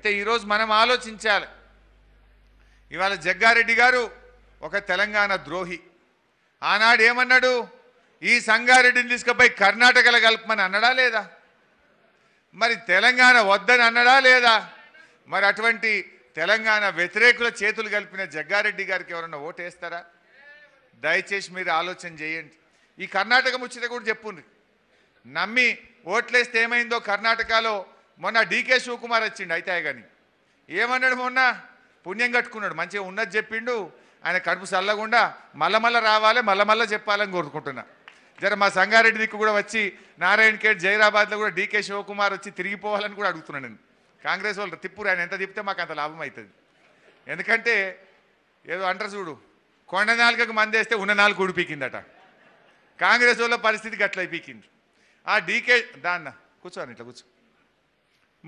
అయితే ఈరోజు మనం ఆలోచించాలి ఇవాళ జగ్గారెడ్డి గారు ఒక తెలంగాణ ద్రోహి ఆనాడు ఏమన్నాడు ఈ సంగారెడ్డిని తీసుకుపోయి కర్ణాటకలో కలపమని అన్నడా లేదా మరి తెలంగాణ వద్దని అన్నడా లేదా మరి అటువంటి తెలంగాణ వ్యతిరేకుల చేతులు కలిపిన జగ్గారెడ్డి గారికి ఎవరన్నా ఓటేస్తారా దయచేసి మీరు ఆలోచన చేయండి ఈ కర్ణాటక ముచ్చట కూడా చెప్పుండ్రి నమ్మి ఓట్లేస్తే ఏమైందో కర్ణాటకలో మొన్న డీకే శివకుమార్ వచ్చిండు అయితే కానీ ఏమన్నాడు మొన్న పుణ్యం కట్టుకున్నాడు మంచిగా ఉన్నది చెప్పిండు ఆయన కడుపు చల్లకుండా మల్లమల్ల రావాలి మల్లమల్ల చెప్పాలని కోరుకుంటున్నా జర మా సంగారెడ్డి దిక్కు కూడా వచ్చి నారాయణ కేట్ జైరాబాద్లో కూడా డీకే శివకుమార్ వచ్చి తిరిగిపోవాలని కూడా అడుగుతున్నాను నేను కాంగ్రెస్ వాళ్ళు తిప్పురు ఆయన ఎంత తిప్పితే మాకు అంత లాభం అవుతుంది ఎందుకంటే ఏదో అంటారు చూడు కొండ నాలుగకు మందేస్తే ఉన్న నాలుగు ఊడిపీకిందట కాంగ్రెస్ వాళ్ళ పరిస్థితికి అట్లా అయిపీకింది ఆ డీకే దాన్న కూర్చోని ఇట్లా కూర్చో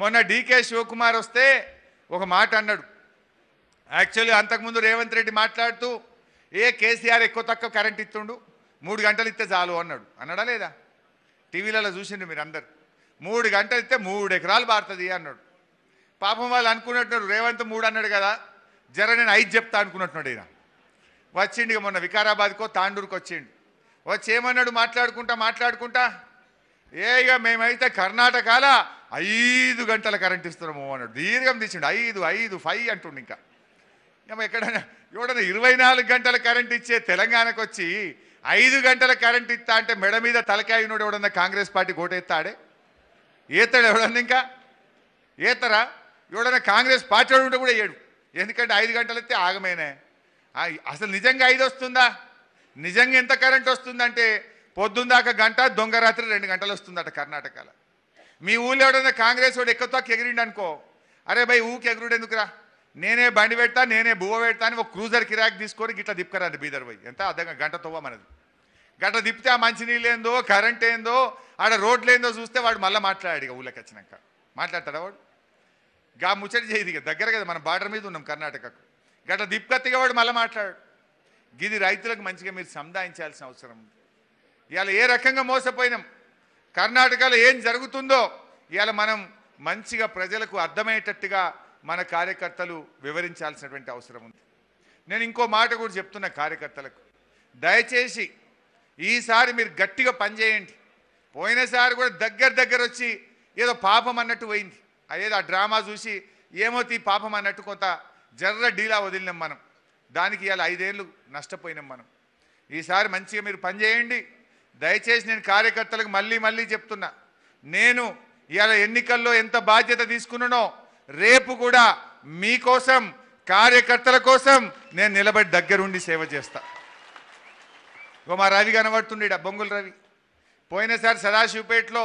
మొన్న డీకే శివకుమార్ వస్తే ఒక మాట అన్నాడు యాక్చువల్లీ అంతకుముందు రేవంత్ రెడ్డి మాట్లాడుతూ ఏ కేసీఆర్ ఎక్కువ తక్కువ కరెంట్ ఇస్తుండు మూడు గంటలు ఇస్తే చాలు అన్నాడు అన్నాడా లేదా టీవీలలో చూసిండు మీరు అందరు మూడు గంటలు ఇస్తే మూడు ఎకరాలు పారుతుంది అన్నాడు పాపం వాళ్ళు అనుకున్నట్టున్నారు రేవంత్ మూడు అన్నాడు కదా జర నేను ఐదు చెప్తా అనుకున్నట్టున్నాడు ఈయన వచ్చిండు మొన్న వికారాబాద్కో తాండూరుకు వచ్చిండు వచ్చి ఏమన్నాడు మాట్లాడుకుంటా మాట్లాడుకుంటా ఏ ఇక మేమైతే కర్ణాటకలో ఐదు గంటల కరెంట్ ఇస్తున్నాము అన్నాడు దీర్ఘం తీసిండు ఐదు ఐదు ఫైవ్ అంటుండు ఇంకా ఏమో ఎక్కడైనా చూడండి ఇరవై నాలుగు గంటల కరెంట్ ఇచ్చే తెలంగాణకు వచ్చి ఐదు గంటల కరెంట్ ఇస్తా అంటే మెడ మీద నోడు ఎవడన్నా కాంగ్రెస్ పార్టీ గోటెత్తాడే ఏతాడు ఎవడన్నా ఇంకా ఏతరా ఎవడన్నా కాంగ్రెస్ పార్టీ ఉంటే కూడా ఏడు ఎందుకంటే ఐదు గంటలు ఇస్తే ఆగమేనే అసలు నిజంగా ఐదు వస్తుందా నిజంగా ఎంత కరెంట్ వస్తుందంటే పొద్దుందాక గంట దొంగ రాత్రి రెండు గంటలు వస్తుందట కర్ణాటకలో మీ ఊళ్ళో ఎవడైనా కాంగ్రెస్ వాడు ఎక్కువ ఎగిరిండి అనుకో అరే భయ్ ఊకి ఎగురుడు ఎందుకురా నేనే బండి పెడతా నేనే బువ్వ పెడతా అని ఒక క్రూజర్ కిరాక్ తీసుకొని గిట్లా తిప్పుకరాదు బీదర్ పోయి ఎంత అర్థంగా గంట తవ్వ మనది గంట తిప్పితే ఆ మంచినీళ్ళు ఏందో కరెంట్ ఏందో ఆడ రోడ్లు ఏందో చూస్తే వాడు మళ్ళీ మాట్లాడాడు ఇక ఊళ్ళకి వచ్చినాక మాట్లాడతాడా వాడు గా ముచ్చటి చేయదు ఇక దగ్గర కదా మనం బార్డర్ మీద ఉన్నాం కర్ణాటకకు గట్ల దిప్పకత్తిగా వాడు మళ్ళీ మాట్లాడు గిది రైతులకు మంచిగా మీరు సంధాయించాల్సిన అవసరం ఉంది ఇవాళ ఏ రకంగా మోసపోయినాం కర్ణాటకలో ఏం జరుగుతుందో ఇవాళ మనం మంచిగా ప్రజలకు అర్థమయ్యేటట్టుగా మన కార్యకర్తలు వివరించాల్సినటువంటి అవసరం ఉంది నేను ఇంకో మాట కూడా చెప్తున్న కార్యకర్తలకు దయచేసి ఈసారి మీరు గట్టిగా పనిచేయండి పోయినసారి కూడా దగ్గర దగ్గర వచ్చి ఏదో పాపం అన్నట్టు పోయింది అదేదో ఆ డ్రామా చూసి ఏమో తీ పాపం అన్నట్టు కొంత జర్ర డీలా వదిలినాం మనం దానికి ఇవాళ ఐదేళ్ళు నష్టపోయినాం మనం ఈసారి మంచిగా మీరు పనిచేయండి దయచేసి నేను కార్యకర్తలకు మళ్ళీ మళ్ళీ చెప్తున్నా నేను ఇవాళ ఎన్నికల్లో ఎంత బాధ్యత తీసుకున్నానో రేపు కూడా మీకోసం కార్యకర్తల కోసం నేను నిలబడి దగ్గరుండి సేవ చేస్తా ఓ మా రవి కనబడుతుండే బొంగుల రవి పోయినసారి సదాశివపేటలో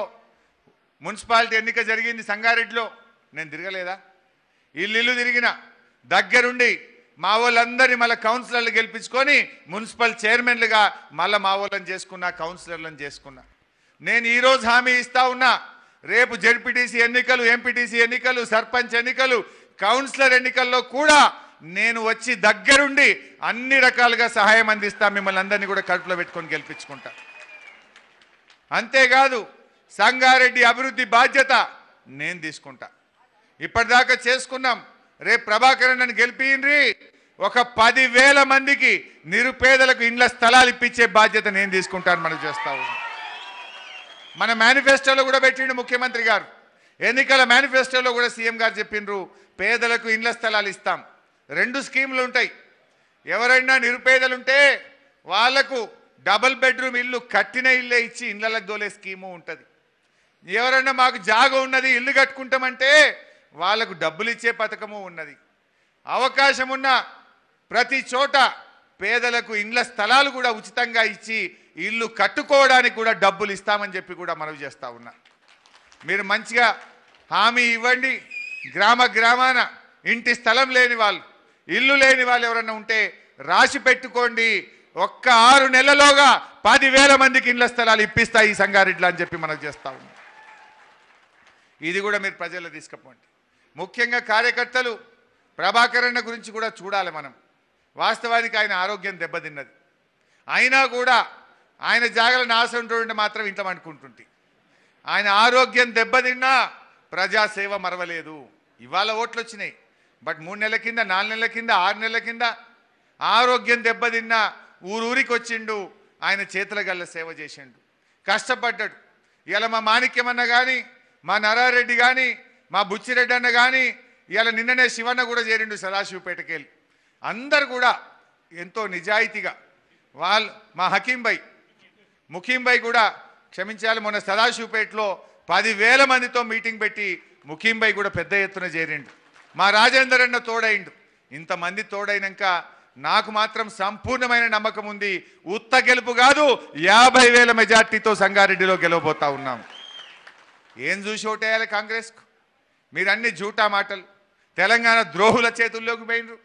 మున్సిపాలిటీ ఎన్నిక జరిగింది సంగారెడ్డిలో నేను తిరగలేదా ఇల్లు తిరిగిన దగ్గరుండి మా వాళ్ళందరినీ మళ్ళీ కౌన్సిలర్లు గెలిపించుకొని మున్సిపల్ చైర్మన్లుగా మళ్ళీ మా వాళ్ళని చేసుకున్నా కౌన్సిలర్లను చేసుకున్నా నేను ఈరోజు హామీ ఇస్తా ఉన్నా రేపు జడ్పీటీసీ ఎన్నికలు ఎంపీటీసీ ఎన్నికలు సర్పంచ్ ఎన్నికలు కౌన్సిలర్ ఎన్నికల్లో కూడా నేను వచ్చి దగ్గరుండి అన్ని రకాలుగా సహాయం అందిస్తా మిమ్మల్ని అందరినీ కూడా కడుపులో పెట్టుకొని గెలిపించుకుంటా అంతేకాదు సంగారెడ్డి అభివృద్ధి బాధ్యత నేను తీసుకుంటా ఇప్పటిదాకా చేసుకున్నాం రేపు ప్రభాకర్ నన్ను గెలిపియండ్రి ఒక పదివేల మందికి నిరుపేదలకు ఇండ్ల స్థలాలు ఇప్పించే బాధ్యత నేను తీసుకుంటాను మనం చేస్తా మన మేనిఫెస్టోలో కూడా పెట్టిండు ముఖ్యమంత్రి గారు ఎన్నికల మేనిఫెస్టోలో కూడా సీఎం గారు చెప్పిండ్రు పేదలకు ఇండ్ల స్థలాలు ఇస్తాం రెండు స్కీములు ఉంటాయి ఎవరైనా నిరుపేదలుంటే వాళ్లకు డబుల్ బెడ్రూమ్ ఇల్లు కట్టిన ఇల్లే ఇచ్చి ఇండ్లలకు దోలే స్కీము ఉంటుంది ఎవరైనా మాకు జాగ ఉన్నది ఇల్లు కట్టుకుంటామంటే వాళ్లకు డబ్బులు ఇచ్చే పథకము ఉన్నది అవకాశం ఉన్న ప్రతి చోట పేదలకు ఇండ్ల స్థలాలు కూడా ఉచితంగా ఇచ్చి ఇల్లు కట్టుకోవడానికి కూడా డబ్బులు ఇస్తామని చెప్పి కూడా మనవి చేస్తూ ఉన్నా మీరు మంచిగా హామీ ఇవ్వండి గ్రామ గ్రామాన ఇంటి స్థలం లేని వాళ్ళు ఇల్లు లేని వాళ్ళు ఎవరన్నా ఉంటే రాసి పెట్టుకోండి ఒక్క ఆరు నెలలోగా పదివేల మందికి ఇండ్ల స్థలాలు ఇప్పిస్తాయి ఈ సంగారెడ్డిలో అని చెప్పి మనకు చేస్తూ ఉన్నాం ఇది కూడా మీరు ప్రజల్లో తీసుకుపోండి ముఖ్యంగా కార్యకర్తలు ప్రభాకరణ గురించి కూడా చూడాలి మనం వాస్తవానికి ఆయన ఆరోగ్యం దెబ్బతిన్నది అయినా కూడా ఆయన జాగ్రత్త ఆశ మాత్రం ఇంట్లో అనుకుంటుంటే ఆయన ఆరోగ్యం దెబ్బతిన్నా ప్రజాసేవ మరవలేదు ఇవాళ ఓట్లు వచ్చినాయి బట్ మూడు నెలల కింద నాలుగు నెలల కింద ఆరు నెలల కింద ఆరోగ్యం దెబ్బతిన్నా ఊరూరికి వచ్చిండు ఆయన చేతుల గల్ల సేవ చేసిండు కష్టపడ్డాడు ఇలా మా మాణిక్యమన్న కానీ మా నరారెడ్డి కానీ మా బుచ్చిరెడ్డి అన్న కానీ ఇలా నిన్ననే శివన్న కూడా చేరిండు సదాశివపేటకెళ్ళి అందరు కూడా ఎంతో నిజాయితీగా వాళ్ళు మా హకీంబాయి ముఖీంబాయి కూడా క్షమించాలి మొన్న సదాశివపేటలో పదివేల మందితో మీటింగ్ పెట్టి ముఖీంబాయి కూడా పెద్ద ఎత్తున చేరిండు మా రాజేందర్ అన్న తోడైండు ఇంతమంది తోడైనాక నాకు మాత్రం సంపూర్ణమైన నమ్మకం ఉంది ఉత్త గెలుపు కాదు యాభై వేల మెజార్టీతో సంగారెడ్డిలో గెలవబోతా ఉన్నాం ఏం చూసి ఓటేయాలి కాంగ్రెస్కు అన్ని జూటా మాటలు తెలంగాణ ద్రోహుల చేతుల్లోకి పోయినరు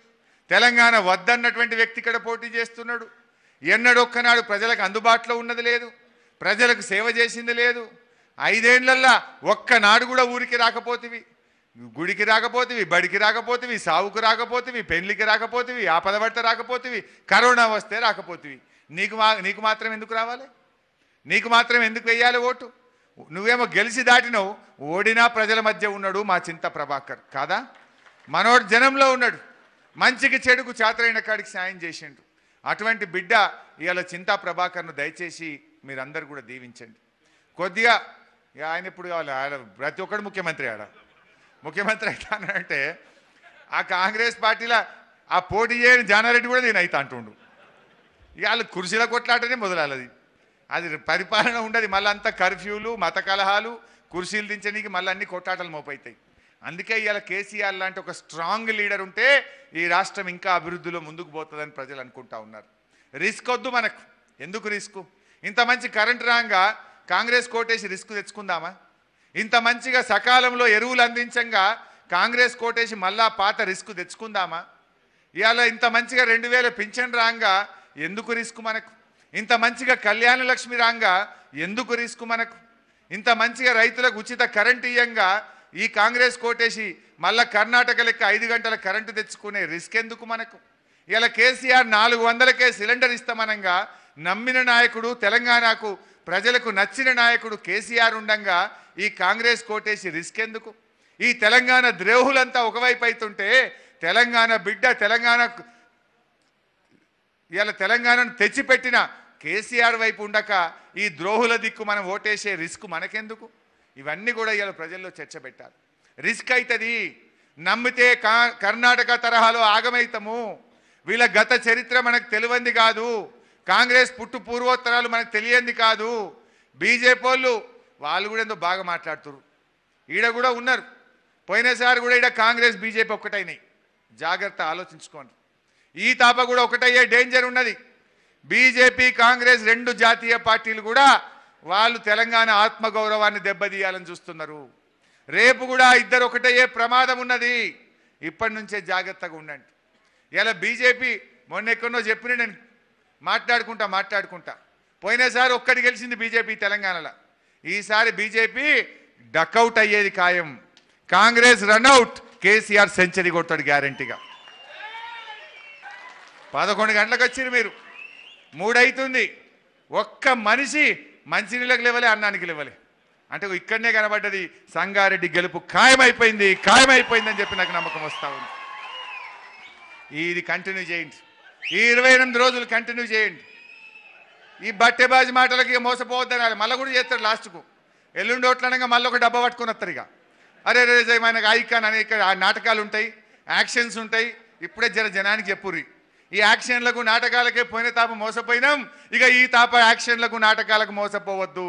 తెలంగాణ వద్దన్నటువంటి వ్యక్తి ఇక్కడ పోటీ చేస్తున్నాడు ఎన్నడొక్కనాడు ప్రజలకు అందుబాటులో ఉన్నది లేదు ప్రజలకు సేవ చేసింది లేదు ఐదేండ్లల్లా ఒక్కనాడు కూడా ఊరికి రాకపోతేవి గుడికి రాకపోతేవి బడికి రాకపోతేవి సావుకు రాకపోతేవి పెళ్లికి రాకపోతేవి ఆపద పడత రాకపోతేవి కరోనా వస్తే రాకపోతేవి నీకు మా నీకు మాత్రం ఎందుకు రావాలి నీకు మాత్రం ఎందుకు వెయ్యాలి ఓటు నువ్వేమో గెలిచి దాటినవు ఓడినా ప్రజల మధ్య ఉన్నాడు మా చింత ప్రభాకర్ కాదా మనోడు జనంలో ఉన్నాడు మంచికి చెడుకు చేతలైన కాడికి సాయం చేసిండు అటువంటి బిడ్డ ఇవాళ చింతా ప్రభాకర్ను దయచేసి మీరందరూ కూడా దీవించండి కొద్దిగా ఆయన ఇప్పుడు కావాలి ఆయన ప్రతి ఒక్కడు ముఖ్యమంత్రి ఆడ ముఖ్యమంత్రి అవుతానంటే ఆ కాంగ్రెస్ పార్టీలో ఆ పోటీ చేయని జానారెడ్డి కూడా నేను అయితే అంటుండు ఇవాళ కుర్చీల కొట్లాటనే మొదలాలది అది పరిపాలన ఉండదు మళ్ళీ అంతా కర్ఫ్యూలు మత కలహాలు కుర్చీలు దించడానికి మళ్ళీ అన్ని కొట్లాటలు మోపైతాయి అందుకే ఇవాళ కేసీఆర్ లాంటి ఒక స్ట్రాంగ్ లీడర్ ఉంటే ఈ రాష్ట్రం ఇంకా అభివృద్ధిలో ముందుకు పోతుందని ప్రజలు అనుకుంటా ఉన్నారు రిస్క్ వద్దు మనకు ఎందుకు రిస్క్ ఇంత మంచి కరెంట్ రాగా కాంగ్రెస్ కోటేసి రిస్క్ తెచ్చుకుందామా ఇంత మంచిగా సకాలంలో ఎరువులు అందించంగా కాంగ్రెస్ కోటేసి మళ్ళా పాత రిస్క్ తెచ్చుకుందామా ఇవాళ ఇంత మంచిగా రెండు వేల పింఛన్ రాగా ఎందుకు రిస్క్ మనకు ఇంత మంచిగా కళ్యాణ లక్ష్మి రాగా ఎందుకు రిస్క్ మనకు ఇంత మంచిగా రైతులకు ఉచిత కరెంటు ఇయ్యంగా ఈ కాంగ్రెస్ కోటేసి మళ్ళా కర్ణాటక లెక్క ఐదు గంటల కరెంటు తెచ్చుకునే రిస్క్ ఎందుకు మనకు ఇలా కేసీఆర్ నాలుగు వందలకే సిలిండర్ ఇస్తామనంగా నమ్మిన నాయకుడు తెలంగాణకు ప్రజలకు నచ్చిన నాయకుడు కేసీఆర్ ఉండంగా ఈ కాంగ్రెస్ కోటేసి రిస్క్ ఎందుకు ఈ తెలంగాణ ద్రోహులంతా ఒకవైపు అవుతుంటే తెలంగాణ బిడ్డ తెలంగాణ ఇలా తెలంగాణను తెచ్చిపెట్టిన కేసీఆర్ వైపు ఉండక ఈ ద్రోహుల దిక్కు మనం ఓటేసే రిస్క్ మనకెందుకు ఇవన్నీ కూడా ఇవాళ ప్రజల్లో చర్చ పెట్టారు రిస్క్ అవుతుంది నమ్మితే కర్ణాటక తరహాలో ఆగమైతము వీళ్ళ గత చరిత్ర మనకు తెలియంది కాదు కాంగ్రెస్ పుట్టు పూర్వోత్తరాలు మనకు తెలియంది కాదు బీజేపీ వాళ్ళు వాళ్ళు కూడా ఎంతో బాగా మాట్లాడుతున్నారు ఈడ కూడా ఉన్నారు పోయినసారి కూడా ఈడ కాంగ్రెస్ బీజేపీ ఒక్కటైనాయి జాగ్రత్త ఆలోచించుకోండి ఈ తాప కూడా ఒకటయ్యే డేంజర్ ఉన్నది బీజేపీ కాంగ్రెస్ రెండు జాతీయ పార్టీలు కూడా వాళ్ళు తెలంగాణ ఆత్మగౌరవాన్ని దెబ్బతీయాలని చూస్తున్నారు రేపు కూడా ఇద్దరు ఒకటే ఏ ప్రమాదం ఉన్నది ఇప్పటి నుంచే జాగ్రత్తగా ఉండండి ఇలా బీజేపీ మొన్న ఎక్కడో చెప్పిన నేను మాట్లాడుకుంటా మాట్లాడుకుంటా పోయినసారి ఒక్కటి గెలిచింది బీజేపీ తెలంగాణలో ఈసారి బీజేపీ డక్అవుట్ అయ్యేది ఖాయం కాంగ్రెస్ రన్అవుట్ కేసీఆర్ సెంచరీ కొట్టాడు గ్యారంటీగా పదకొండు గంటలకు వచ్చింది మీరు మూడైతుంది ఒక్క మనిషి మంచినీళ్ళకి లేవలే అన్నానికి లేవలే అంటే ఇక్కడనే కనబడ్డది సంగారెడ్డి గెలుపు ఖాయమైపోయింది ఖాయమైపోయింది అని చెప్పి నాకు నమ్మకం వస్తూ ఉంది ఇది కంటిన్యూ చేయండి ఈ ఇరవై ఎనిమిది రోజులు కంటిన్యూ చేయండి ఈ బట్టెబాజీ మాటలకి మోసపోవద్దని మళ్ళీ కూడా చేస్తారు లాస్ట్కు ఎల్లుండి ఓట్లనగా మళ్ళీ ఒక డబ్బా పట్టుకుని వస్తారు ఇక అరే రేజ్ జయమైన ఐకాన్ అనేక నాటకాలు ఉంటాయి యాక్షన్స్ ఉంటాయి ఇప్పుడే జర జనానికి చెప్పుర్రి ఈ యాక్షన్లకు నాటకాలకే పోయిన తాప మోసపోయినాం ఇక ఈ తాప యాక్షన్లకు నాటకాలకు మోసపోవద్దు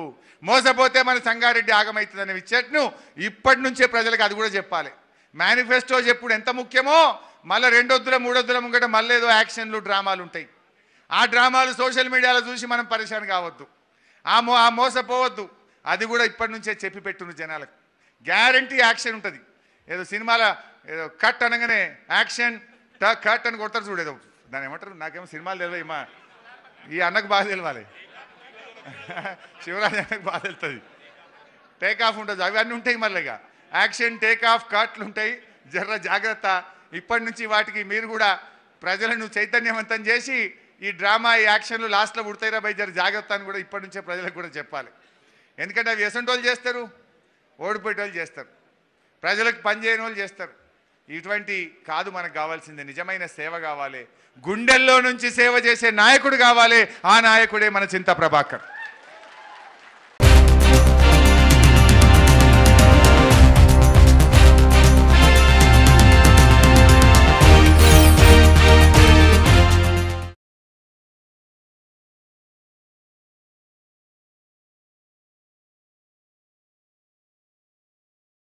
మోసపోతే మన సంగారెడ్డి ఆగమవుతుందనే విచ్చట్ను ఇప్పటి నుంచే ప్రజలకు అది కూడా చెప్పాలి మేనిఫెస్టో చెప్పుడు ఎంత ముఖ్యమో మళ్ళీ రెండొద్దుల మూడొద్దుల ముంగట మళ్ళీ ఏదో యాక్షన్లు డ్రామాలు ఉంటాయి ఆ డ్రామాలు సోషల్ మీడియాలో చూసి మనం పరిశాన్ కావద్దు ఆ మో ఆ మోసపోవద్దు అది కూడా ఇప్పటి నుంచే చెప్పి పెట్టును జనాలకు గ్యారంటీ యాక్షన్ ఉంటుంది ఏదో సినిమాల ఏదో కట్ అనగానే యాక్షన్ కట్ అని కొడతారు చూడేదో దాని ఏమంటారు నాకేమో సినిమాలు తెలియ మా ఈ అన్నకు బాగా తెలియాలి శివరాజు అన్నకు బాగా తెలుస్తుంది టేక్ ఆఫ్ ఉంటుంది అవన్నీ ఉంటాయి మళ్ళీ యాక్షన్ టేక్ ఆఫ్ కట్లు ఉంటాయి జర్ర జాగ్రత్త ఇప్పటి నుంచి వాటికి మీరు కూడా ప్రజలను చైతన్యవంతం చేసి ఈ డ్రామా ఈ యాక్షన్లు లాస్ట్లో పుడతాయిరా బై జర జాగ్రత్త అని కూడా ఇప్పటి నుంచే ప్రజలకు కూడా చెప్పాలి ఎందుకంటే అవి ఎసంటోళ్ళు చేస్తారు ఓడిపోయేటోళ్ళు చేస్తారు ప్రజలకు పనిచేయని వాళ్ళు చేస్తారు ఇటువంటి కాదు మనకు కావాల్సింది నిజమైన సేవ కావాలి గుండెల్లో నుంచి సేవ చేసే నాయకుడు కావాలి ఆ నాయకుడే మన చింత ప్రభాకర్